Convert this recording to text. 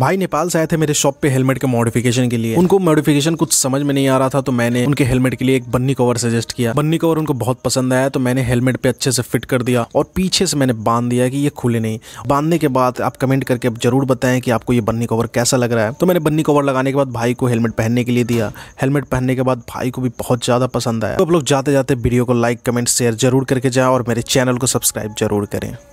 भाई नेपाल से आए थे मेरे शॉप पे हेलमेट के मॉडिफिकेशन के लिए उनको मॉडिफिकेशन कुछ समझ में नहीं आ रहा था तो मैंने उनके हेलमेट के लिए एक बन्नी कवर सजेस्ट किया बन्नी कवर उनको बहुत पसंद आया तो मैंने हेलमेट पे अच्छे से फिट कर दिया और पीछे से मैंने बांध दिया कि ये खुले नहीं बांधने के बाद आप कमेंट करके जरूर बताएं कि आपको ये बन्नी कवर कैसा लग रहा है तो मैंने बन्नी कवर लगाने के बाद भाई को हेलमेट पहनने के लिए दिया हेलमेट पहनने के बाद भाई को भी बहुत ज़्यादा पसंद आया तो आप लोग जाते जाते वीडियो को लाइक कमेंट शेयर जरूर करके जाए और मेरे चैनल को सब्सक्राइब जरूर करें